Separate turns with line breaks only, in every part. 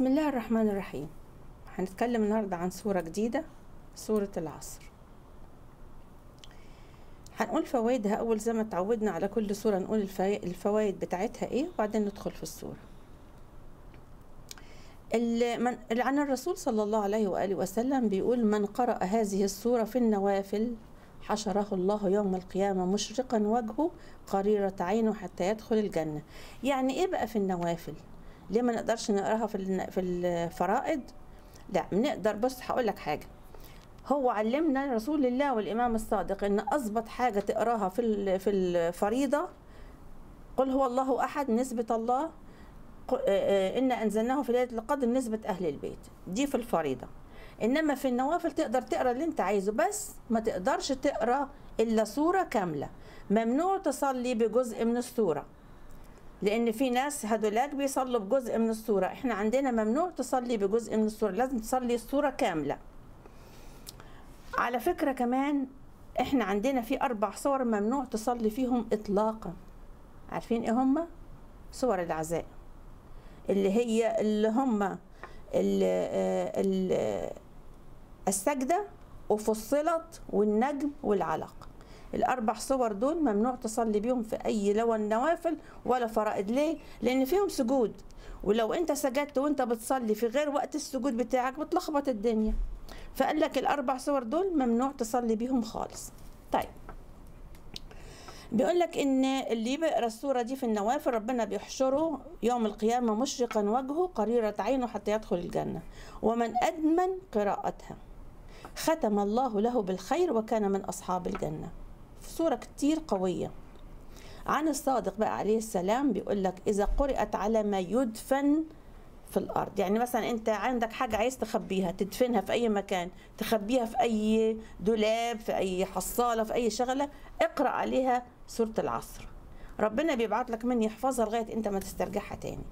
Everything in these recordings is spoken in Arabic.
بسم الله الرحمن الرحيم هنتكلم النهاردة عن سورة جديدة سورة العصر هنقول فوائدها أول زي ما اتعودنا على كل سورة نقول الفوائد بتاعتها ايه وبعدين ندخل في السورة عن الرسول صلى الله عليه وآله وسلم بيقول من قرأ هذه السورة في النوافل حشره الله يوم القيامة مشرقا وجهه قريرة عينه حتى يدخل الجنة يعني ايه بقى في النوافل ليه ما نقدرش نقراها في في الفرائض لا بنقدر بص هقول لك حاجه هو علمنا رسول الله والامام الصادق ان اضبط حاجه تقراها في في الفريضه قل هو الله احد نسبه الله إنا أنزلناه في ليلة القدر نسبة أهل البيت دي في الفريضة إنما في النوافل تقدر تقرأ اللي أنت عايزه بس ما تقدرش تقرأ إلا سورة كاملة ممنوع تصلي بجزء من السورة لان في ناس هذولاك بيصلوا بجزء من الصوره احنا عندنا ممنوع تصلي بجزء من الصوره لازم تصلي الصوره كامله على فكره كمان احنا عندنا في اربع صور ممنوع تصلي فيهم اطلاقا عارفين ايه هما صور العزاء اللي هي اللي هما السجده وفصلت والنجم والعلق الاربع صور دول ممنوع تصلي بيهم في اي لون نوافل ولا فرائض ليه لان فيهم سجود ولو انت سجدت وانت بتصلي في غير وقت السجود بتاعك بتلخبط الدنيا فقال لك الاربع صور دول ممنوع تصلي بيهم خالص طيب بيقول لك ان اللي بيقرا الصوره دي في النوافل ربنا بيحشره يوم القيامه مشرقا وجهه قريره عينه حتى يدخل الجنه ومن ادمن قراءتها ختم الله له بالخير وكان من اصحاب الجنه صورة كتير قوية عن الصادق بقى عليه السلام بيقول لك إذا قرأت على ما يدفن في الارض يعني مثلا انت عندك حاجه عايز تخبيها تدفنها في اي مكان تخبيها في اي دولاب في اي حصاله في اي شغله اقرا عليها سوره العصر ربنا بيبعت لك من يحفظها لغايه انت ما تسترجعها تاني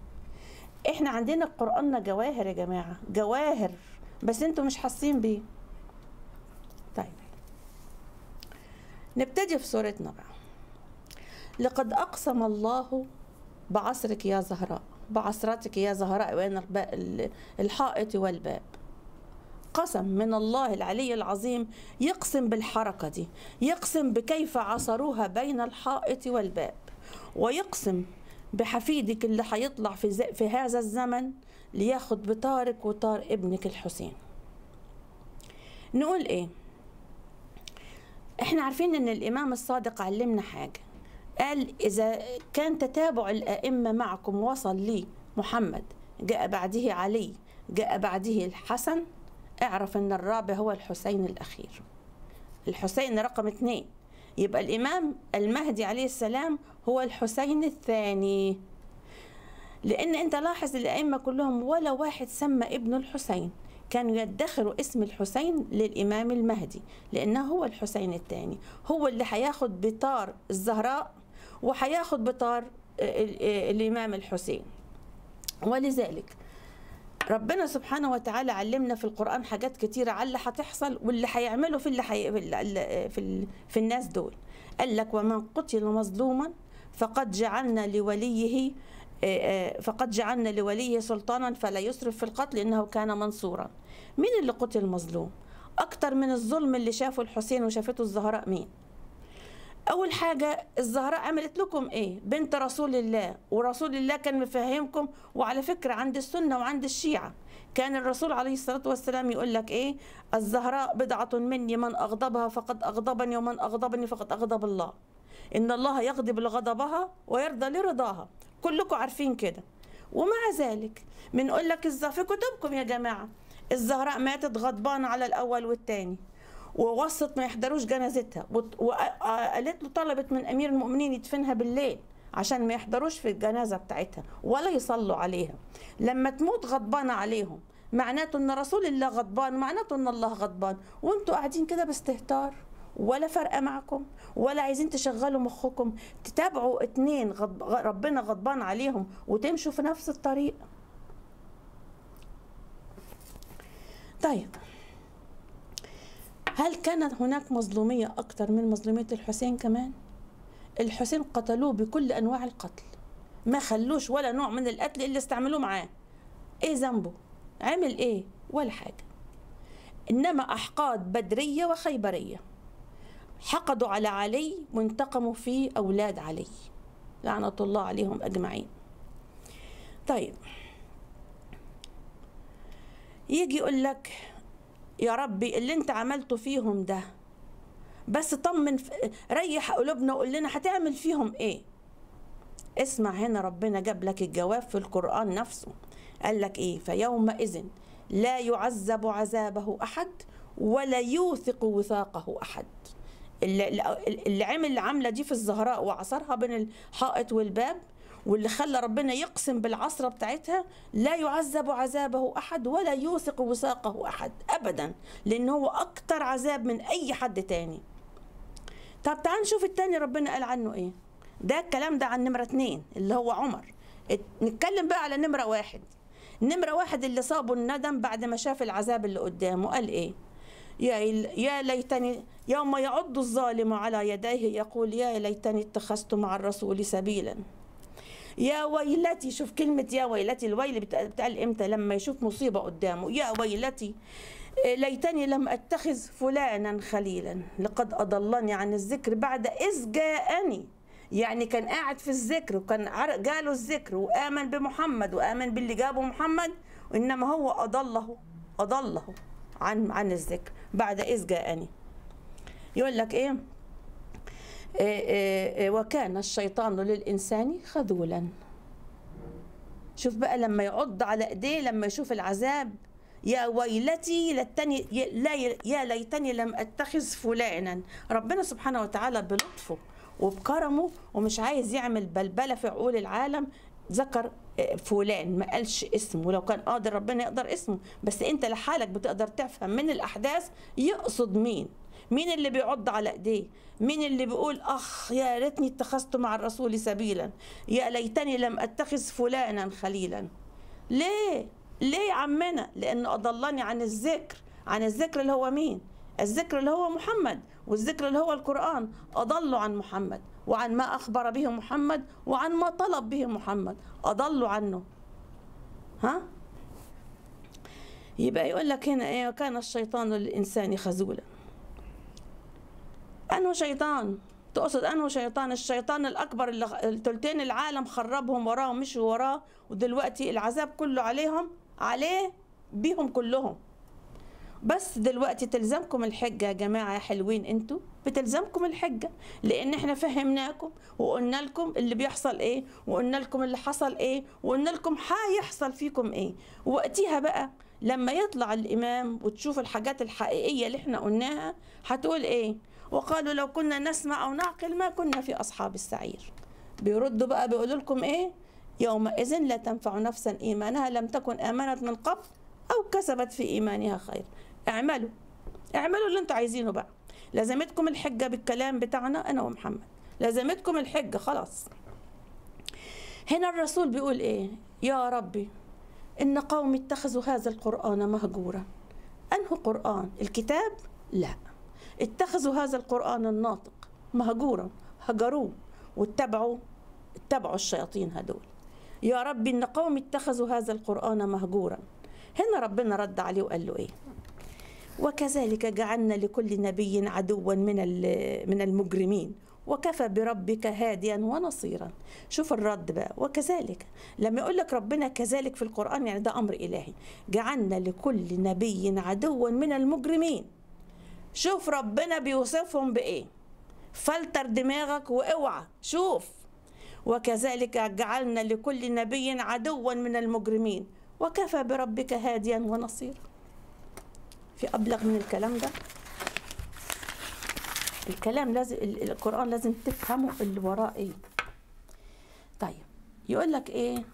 احنا عندنا قراننا جواهر يا جماعه جواهر بس انتوا مش حاسين بيه نبتدي في سورة نبع لقد أقسم الله بعصرك يا زهراء بعصرتك يا زهراء وين الحائط والباب قسم من الله العلي العظيم يقسم بالحركة دي يقسم بكيف عصروها بين الحائط والباب ويقسم بحفيدك اللي هيطلع في, في هذا الزمن لياخد بطارك وطار ابنك الحسين نقول ايه احنا عارفين ان الامام الصادق علمنا حاجه قال اذا كان تتابع الائمه معكم وصل لي محمد جاء بعده علي جاء بعده الحسن اعرف ان الرابع هو الحسين الاخير الحسين رقم اثنين يبقى الامام المهدي عليه السلام هو الحسين الثاني لان انت لاحظ الائمه كلهم ولا واحد سمى ابنه الحسين كانوا يدخروا اسم الحسين للإمام المهدي لأنه هو الحسين الثاني هو اللي هياخد بطار الزهراء وهياخد بطار آه، آه، الإمام الحسين ولذلك ربنا سبحانه وتعالى علمنا في القرآن حاجات كثيره على اللي هتحصل واللي هيعمله في اللي حي... في, في, ال... في الناس دول قال لك ومن قتل مظلوما فقد جعلنا لوليه إيه، إيه، فقد جعلنا لوليه سلطانا فلا يسرف في القتل إنه كان منصورا مين اللي قتل مظلوم أكتر من الظلم اللي شافه الحسين وشافته الزهراء مين أول حاجة الزهراء عملت لكم إيه بنت رسول الله ورسول الله كان مفهمكم وعلى فكرة عند السنة وعند الشيعة كان الرسول عليه الصلاة والسلام يقول لك إيه الزهراء بضعة مني من أغضبها فقد أغضبني ومن أغضبني فقد أغضب الله إن الله يغضب لغضبها ويرضى لرضاها كلكم عارفين كده ومع ذلك بنقول لك في كتبكم يا جماعه الزهراء ماتت غضبانه على الاول والثاني ووصت ما يحضروش جنازتها وقالت له طلبت من امير المؤمنين يدفنها بالليل عشان ما يحضروش في الجنازه بتاعتها ولا يصلوا عليها لما تموت غضبانه عليهم معناته ان رسول الله غضبان معناته ان الله غضبان وانتوا قاعدين كده باستهتار ولا فارقه معكم ولا عايزين تشغلوا مخكم تتابعوا اتنين غضب ربنا غضبان عليهم وتمشوا في نفس الطريق طيب هل كانت هناك مظلومية أكتر من مظلومية الحسين كمان؟ الحسين قتلوه بكل أنواع القتل ما خلوش ولا نوع من القتل اللي استعملوه معاه إيه ذنبه؟ عمل إيه؟ ولا حاجة إنما أحقاد بدرية وخيبرية حقدوا على علي وانتقموا في أولاد علي لعنة الله عليهم أجمعين طيب يجي يقول لك يا ربي اللي انت عملته فيهم ده بس طمن ريح قلوبنا وقول لنا هتعمل فيهم ايه اسمع هنا ربنا جاب لك الجواب في القرآن نفسه قال لك ايه فيومئذ لا يعذب عذابه احد ولا يوثق وثاقه احد اللي عمل العملة دي في الزهراء وعصرها بين الحائط والباب واللي خلى ربنا يقسم بالعصرة بتاعتها لا يعذب عذابه أحد ولا يوثق وثاقه أحد أبدا لأن هو أكتر عذاب من أي حد تاني طب تعال نشوف التاني ربنا قال عنه إيه ده الكلام ده عن نمرة اتنين اللي هو عمر نتكلم بقى على نمرة واحد نمرة واحد اللي صابه الندم بعد ما شاف العذاب اللي قدامه قال إيه يا ليتني يوم يعض الظالم على يديه يقول يا ليتني اتخذت مع الرسول سبيلا يا ويلتي شوف كلمة يا ويلتي الويل بتقال امتى لما يشوف مصيبة قدامه يا ويلتي ليتني لم أتخذ فلانا خليلا لقد أضلني عن الذكر بعد إذ جاءني يعني كان قاعد في الذكر وكان جاله الذكر وآمن بمحمد وآمن باللي جابه محمد وإنما هو أضله أضله عن عن الذكر بعد إذ جاءني يقول لك إيه؟, إيه،, إيه،, إيه وكان الشيطان للإنسان خذولا شوف بقى لما يعض على إيديه لما يشوف العذاب يا ويلتي لتني يا ليتني لم أتخذ فلانا ربنا سبحانه وتعالى بلطفه وبكرمه ومش عايز يعمل بلبلة في عقول العالم ذكر فلان ما قالش اسمه ولو كان قادر ربنا يقدر اسمه بس انت لحالك بتقدر تفهم من الاحداث يقصد مين مين اللي بيعض على ايديه مين اللي بيقول اخ يا ريتني اتخذت مع الرسول سبيلا يا ليتني لم اتخذ فلانا خليلا ليه ليه يا عمنا لانه اضلني عن الذكر عن الذكر اللي هو مين الذكر اللي هو محمد والذكر اللي هو القرآن أضلوا عن محمد وعن ما أخبر به محمد وعن ما طلب به محمد أضلوا عنه ها يبقى يقول لك هنا إيه كان الشيطان للإنسان خذولا أنه شيطان تقصد أنه شيطان الشيطان الأكبر اللي تلتين العالم خربهم وراه ومشوا وراه ودلوقتي العذاب كله عليهم عليه بيهم كلهم بس دلوقتي تلزمكم الحجه يا جماعه يا حلوين انتوا بتلزمكم الحجه لان احنا فهمناكم وقلنا لكم اللي بيحصل ايه وقلنا لكم اللي حصل ايه وقلنا لكم هيحصل فيكم ايه وقتيها بقى لما يطلع الامام وتشوف الحاجات الحقيقيه اللي احنا قلناها هتقول ايه وقالوا لو كنا نسمع او نعقل ما كنا في اصحاب السعير بيردوا بقى بيقولوا لكم ايه يومئذ لا تنفع نفسا ايمانها لم تكن امنت من قبل او كسبت في ايمانها خير اعملوا اعملوا اللي انتوا عايزينه بقى لازمتكم الحجه بالكلام بتاعنا انا ومحمد لازمتكم الحجه خلاص هنا الرسول بيقول ايه يا ربي ان قوم اتخذوا هذا القران مهجورا انه قران الكتاب لا اتخذوا هذا القران الناطق مهجورا هجروه واتبعوا اتبعوا الشياطين هدول يا ربي ان قوم اتخذوا هذا القران مهجورا هنا ربنا رد عليه وقال له ايه وكذلك جعلنا لكل نبي عدوا من من المجرمين وكفى بربك هاديا ونصيرا شوف الرد بقى وكذلك لما يقول لك ربنا كذلك في القرآن يعني ده أمر إلهي جعلنا لكل نبي عدوا من المجرمين شوف ربنا بيوصفهم بإيه فلتر دماغك واوعى شوف وكذلك جعلنا لكل نبي عدوا من المجرمين وكفى بربك هاديا ونصيرا في ابلغ من الكلام ده الكلام لازم القران لازم تفهمه اللي وراه ايه
طيب يقول
لك ايه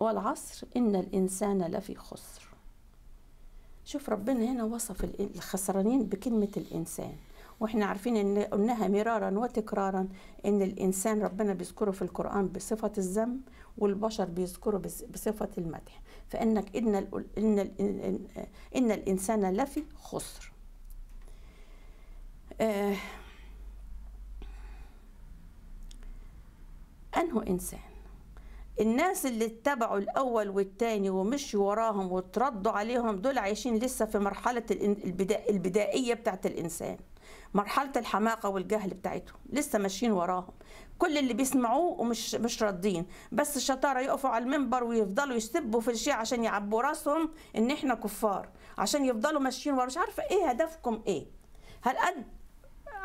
والعصر ان الانسان لفي خسر شوف ربنا هنا وصف الخسرانين بكلمه الانسان واحنا عارفين ان قلناها مرارا وتكرارا ان الانسان ربنا بيذكره في القران بصفه الذم والبشر بيذكره بصفه المدح فإنك إن, إن, إن الإنسان لفي خسر آه، أنه إنسان الناس اللي اتبعوا الأول والتاني ومشي وراهم وتردوا عليهم دول عايشين لسه في مرحلة البدائية بتاعت الإنسان مرحله الحماقه والجهل بتاعتهم لسه ماشيين وراهم كل اللي بيسمعوه ومش مش راضين بس الشطاره يقفوا على المنبر ويفضلوا يسبوا في الشيعة عشان يعبوا راسهم ان احنا كفار عشان يفضلوا ماشيين ورا مش عارفه ايه هدفكم ايه هل قد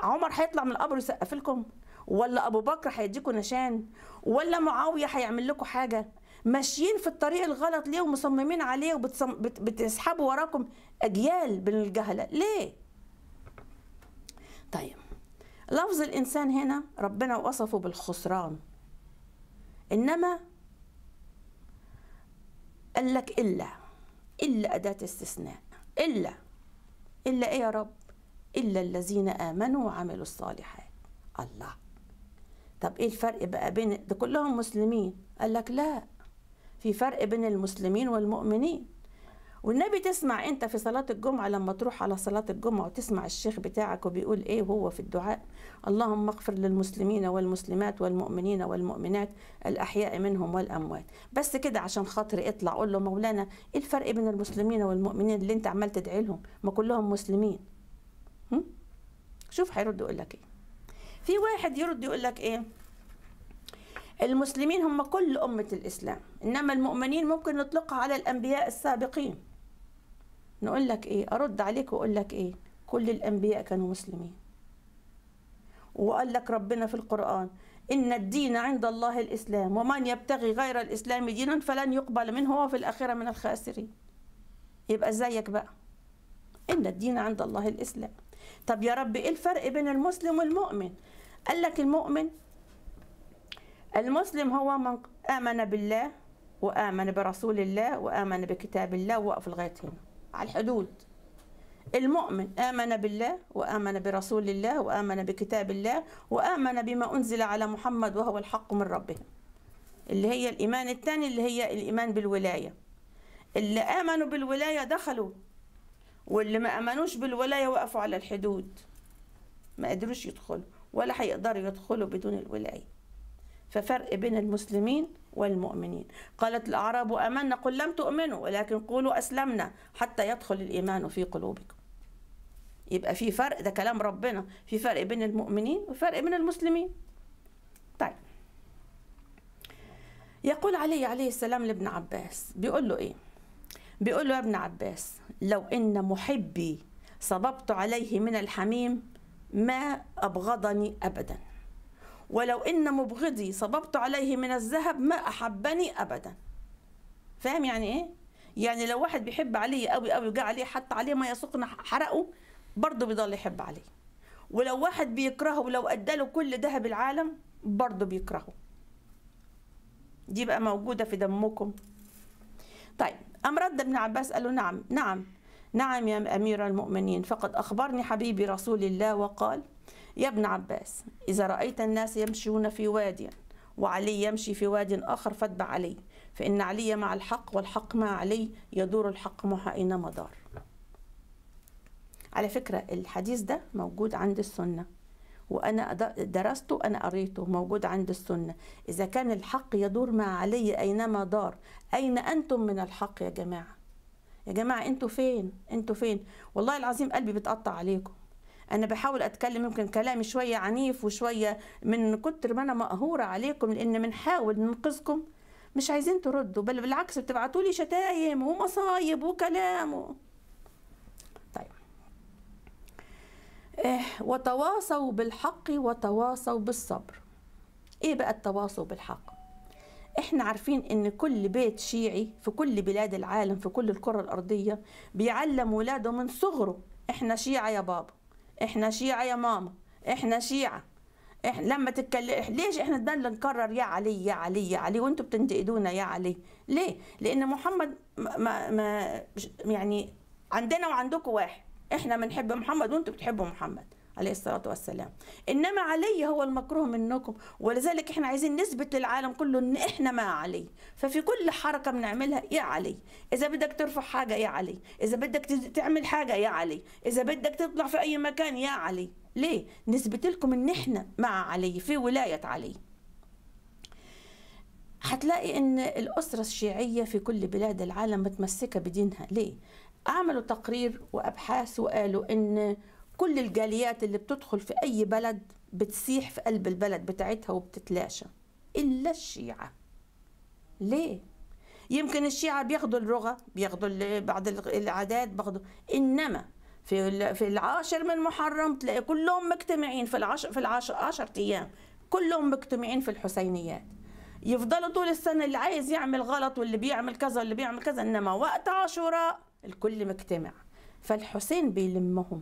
عمر هيطلع من القبر يسقف لكم ولا ابو بكر هيديكم نشان ولا معاويه هيعمل لكم حاجه ماشيين في الطريق الغلط ليه ومصممين عليه وبتسحبوا وراكم اجيال من الجهله ليه طيب لفظ الإنسان هنا ربنا وصفه بالخسران إنما قال لك إلا إلا أداة استثناء إلا إلا إيه يا رب إلا الذين آمنوا وعملوا الصالحات الله طب إيه الفرق بقى بين ده كلهم مسلمين قال لك لا في فرق بين المسلمين والمؤمنين والنبي تسمع انت في صلاة الجمعة لما تروح على صلاة الجمعة وتسمع الشيخ بتاعك وبيقول ايه وهو في الدعاء اللهم اغفر للمسلمين والمسلمات والمؤمنين والمؤمنات الاحياء منهم والاموات بس كده عشان خاطري اطلع قول له مولانا ايه الفرق بين المسلمين والمؤمنين اللي انت عمال تدعي لهم ما كلهم مسلمين هم؟ شوف هيرد يقول لك ايه في واحد يرد يقول لك ايه المسلمين هم كل أمة الإسلام إنما المؤمنين ممكن نطلقها على الأنبياء السابقين نقول لك ايه ارد عليك واقول لك ايه كل الانبياء كانوا مسلمين وقال لك ربنا في القرآن إن الدين عند الله الإسلام ومن يبتغي غير الإسلام دينا فلن يقبل منه وهو في الآخرة من الخاسرين يبقى زيك بقى إن الدين عند الله الإسلام طب يا رب إيه الفرق بين المسلم والمؤمن قال لك المؤمن المسلم هو من آمن بالله وآمن برسول الله وآمن بكتاب الله ووقف لغاية هنا على الحدود المؤمن آمن بالله وآمن برسول الله وآمن بكتاب الله وآمن بما أنزل على محمد وهو الحق من ربه اللي هي الإيمان الثاني اللي هي الإيمان بالولاية اللي آمنوا بالولاية دخلوا واللي ما آمنوش بالولاية وقفوا على الحدود ما قدروش يدخلوا ولا هيقدروا يدخلوا بدون الولاية ففرق بين المسلمين والمؤمنين قالت الأعراب أمنا قل لم تؤمنوا ولكن قولوا أسلمنا حتى يدخل الإيمان في قلوبكم يبقى في فرق ده كلام ربنا في فرق بين المؤمنين وفرق بين المسلمين طيب يقول علي عليه السلام لابن عباس بيقول له ايه بيقول له يا ابن عباس لو ان محبي صببت عليه من الحميم ما ابغضني ابدا ولو ان مبغضي صببت عليه من الذهب ما احبني ابدا فاهم يعني ايه يعني لو واحد بيحب علي قوي قوي وجاء عليه حط عليه ما يسقنا حرقه برضه بيضل يحب علي ولو واحد بيكرهه ولو اداله كل ذهب العالم برضه بيكرهه دي بقى موجوده في دمكم طيب أم رد ابن عباس قال له نعم نعم نعم يا أمير المؤمنين فقد أخبرني حبيبي رسول الله وقال يا ابن عباس إذا رأيت الناس يمشون في وادي وعلي يمشي في واد آخر فاتبع علي فإن علي مع الحق والحق مع علي يدور الحق مها أينما دار على فكرة الحديث ده موجود عند السنة وأنا درسته أنا قريته موجود عند السنة إذا كان الحق يدور مع علي أينما دار أين أنتم من الحق يا جماعة يا جماعة أنتوا فين أنتوا فين والله العظيم قلبي بتقطع عليكم انا بحاول اتكلم يمكن كلامي شويه عنيف وشويه من كتر ما انا مقهوره عليكم لان بنحاول ننقذكم مش عايزين تردوا بل بالعكس بتبعتوا لي شتايم ومصايب وكلام و... طيب إيه وتواصوا بالحق وتواصوا بالصبر ايه بقى التواصل بالحق احنا عارفين ان كل بيت شيعي في كل بلاد العالم في كل الكرة الارضية بيعلم ولاده من صغره احنا شيعة يا بابا احنا شيعة يا ماما احنا شيعة إحنا لما تتكلم ليش احنا ده نكرر يا علي يا علي يا علي وانتوا بتنتقدونا يا علي ليه لان محمد ما, ما يعني عندنا وعندكم واحد احنا بنحب محمد وانتوا بتحبوا محمد عليه الصلاة والسلام إنما علي هو المكروه منكم ولذلك إحنا عايزين نثبت للعالم كله إن إحنا ما علي ففي كل حركة بنعملها يا علي إذا بدك ترفع حاجة يا علي إذا بدك تعمل حاجة يا علي إذا بدك تطلع في أي مكان يا علي ليه نثبت لكم إن إحنا مع علي في ولاية علي هتلاقي ان الاسره الشيعيه في كل بلاد العالم متمسكه بدينها ليه عملوا تقرير وابحاث وقالوا ان كل الجاليات اللي بتدخل في أي بلد بتسيح في قلب البلد بتاعتها وبتتلاشى إلا الشيعة ليه؟ يمكن الشيعة بياخدوا اللغة بياخدوا بعض العادات بياخدوا إنما في في العاشر من محرم تلاقي كلهم مجتمعين في العشر في العشر 10 ايام كلهم مجتمعين في الحسينيات يفضلوا طول السنه اللي عايز يعمل غلط واللي بيعمل كذا واللي بيعمل كذا انما وقت عاشوراء الكل مجتمع فالحسين بيلمهم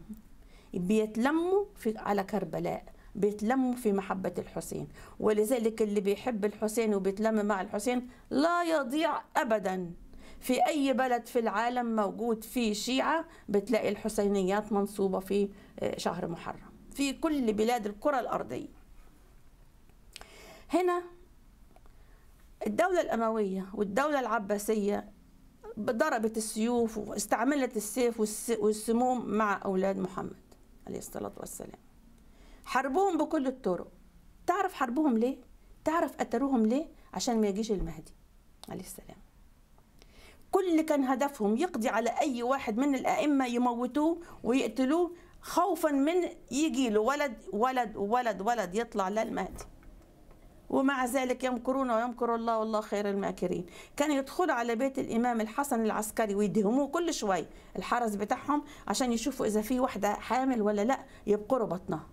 بيتلموا في على كربلاء بيتلموا في محبة الحسين ولذلك اللي بيحب الحسين وبيتلم مع الحسين لا يضيع أبدا في أي بلد في العالم موجود فيه شيعة بتلاقي الحسينيات منصوبة في آه، شهر محرم في كل بلاد الكرة الأرضية هنا الدولة الأموية والدولة العباسية ضربت السيوف واستعملت السيف والسموم مع أولاد محمد عليه الصلاة والسلام حربوهم بكل الطرق تعرف حربهم ليه؟ تعرف قتلوهم ليه؟ عشان ما يجيش المهدي عليه السلام كل اللي كان هدفهم يقضي على أي واحد من الأئمة يموتوه ويقتلوه خوفا من يجي له ولد ولد ولد ولد يطلع للمهدي ومع ذلك يمكرون ويمكر الله والله خير الماكرين كان يدخلوا على بيت الإمام الحسن العسكري ويدهموه كل شوي الحرس بتاعهم عشان يشوفوا إذا في وحدة حامل ولا لا يبقروا بطنها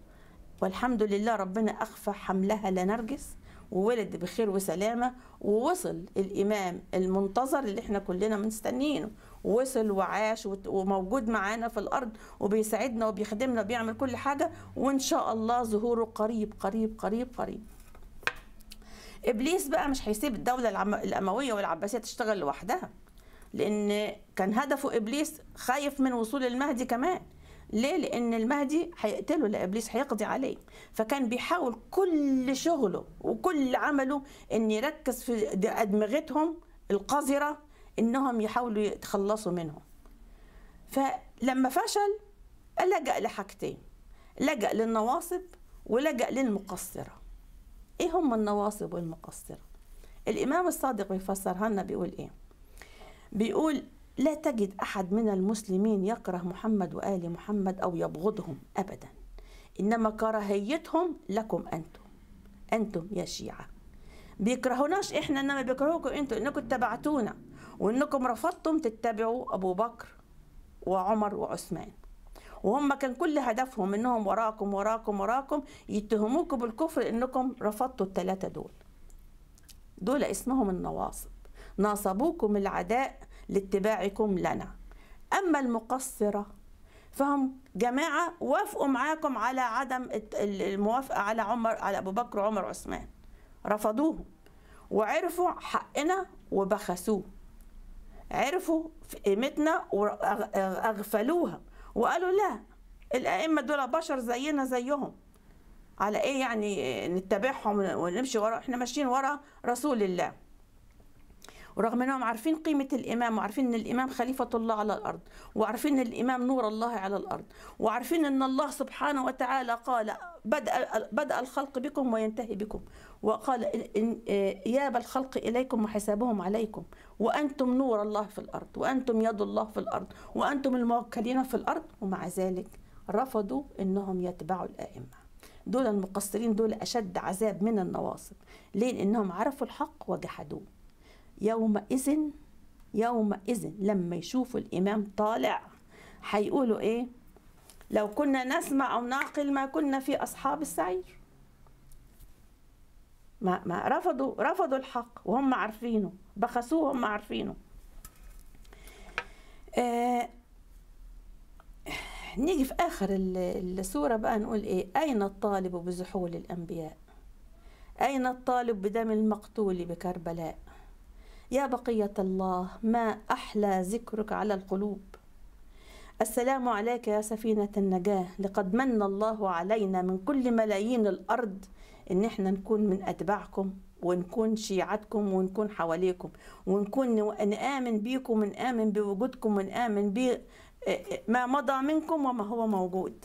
والحمد لله ربنا أخفى حملها لنرجس وولد بخير وسلامة ووصل الإمام المنتظر اللي احنا كلنا مستنيينه وصل وعاش وموجود معانا في الأرض وبيساعدنا وبيخدمنا وبيعمل كل حاجة وإن شاء الله ظهوره قريب قريب قريب قريب ابليس بقى مش هيسيب الدوله الامويه والعباسيه تشتغل لوحدها لان كان هدفه ابليس خايف من وصول المهدي كمان ليه لان المهدي هيقتله لابليس هيقضي عليه فكان بيحاول كل شغله وكل عمله ان يركز في ادمغتهم القذره انهم يحاولوا يتخلصوا منهم فلما فشل لجأ لحاجتين لجأ للنواصب ولجأ للمقصره ايه هم النواصب والمقصرة الامام الصادق بيفسرها لنا بيقول ايه بيقول لا تجد احد من المسلمين يكره محمد وال محمد او يبغضهم ابدا انما كراهيتهم لكم انتم انتم يا شيعه بيكرهوناش احنا انما بيكرهوكم انتم انكم اتبعتونا وانكم رفضتم تتبعوا ابو بكر وعمر وعثمان وهم كان كل هدفهم انهم وراكم وراكم وراكم يتهموكم بالكفر انكم رفضتوا الثلاثه دول دول اسمهم النواصب ناصبوكم العداء لاتباعكم لنا اما المقصره فهم جماعه وافقوا معاكم على عدم الموافقه على عمر على ابو بكر وعمر وعثمان رفضوهم وعرفوا حقنا وبخسوه عرفوا قيمتنا واغفلوها وقالوا لا الأئمة دول بشر زينا زيهم على إيه يعني نتبعهم ونمشي ورا إحنا ماشيين ورا رسول الله ورغم انهم عارفين قيمه الامام وعارفين ان الامام خليفه الله على الارض وعارفين ان الامام نور الله على الارض وعارفين ان الله سبحانه وتعالى قال بدا بدا الخلق بكم وينتهي بكم وقال ان آه، اياب الخلق اليكم وحسابهم عليكم وانتم نور الله في الارض وانتم يد الله في الارض وانتم الموكلين في الارض ومع ذلك رفضوا انهم يتبعوا الائمه دول المقصرين دول أشد عذاب من النواصب ليه؟ لأنهم عرفوا الحق وجحدوه يومئذ يومئذ لما يشوفوا الإمام طالع هيقولوا إيه لو كنا نسمع أو نعقل ما كنا في أصحاب السعير ما, ما رفضوا رفضوا الحق وهم عارفينه بخسوه وهم عارفينه آه نيجي في آخر السورة بقى نقول إيه أين الطالب بزحول الأنبياء أين الطالب بدم المقتول بكربلاء يا بقية الله ما أحلى ذكرك على القلوب السلام عليك يا سفينة النجاة لقد من الله علينا من كل ملايين الأرض إن إحنا نكون من أتباعكم ونكون شيعتكم ونكون حواليكم ونكون نآمن بيكم ونآمن بوجودكم ونآمن بما مضى منكم وما هو موجود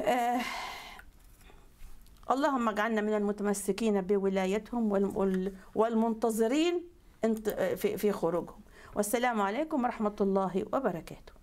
آه اللهم اجعلنا من المتمسكين بولايتهم والمنتظرين في خروجهم والسلام عليكم ورحمة الله وبركاته